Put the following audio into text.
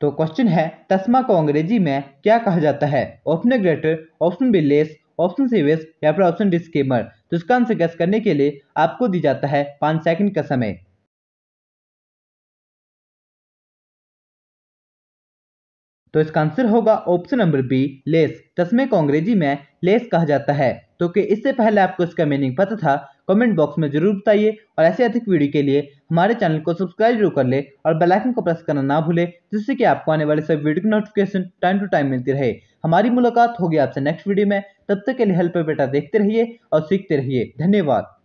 तो क्वेश्चन है तस्मा को अंग्रेजी में क्या कहा जाता है option greater option B less option C या फिर ऑप्शन डी स्केमर तो इसका आंसर गैस करने के लिए आपको दी जाता है पाँच सेकंड का समय तो इसका आंसर होगा ऑप्शन नंबर बी लेस तस्मे को अंग्रेजी में लेस कहा जाता है तो कि इससे पहले आपको इसका मीनिंग पता था कमेंट बॉक्स में जरूर बताइए और ऐसे अधिक वीडियो के लिए हमारे चैनल को सब्सक्राइब जरूर कर ले और बेल आइकन को प्रेस करना ना भूले जिससे कि आपको आने वाले सब वीडियो की नोटिफिकेशन टाइम टू टाइम मिलती रहे हमारी मुलाकात होगी आपसे नेक्स्ट वीडियो में तब तक के लिए हेल्प बेटा देखते रहिए और सीखते रहिए धन्यवाद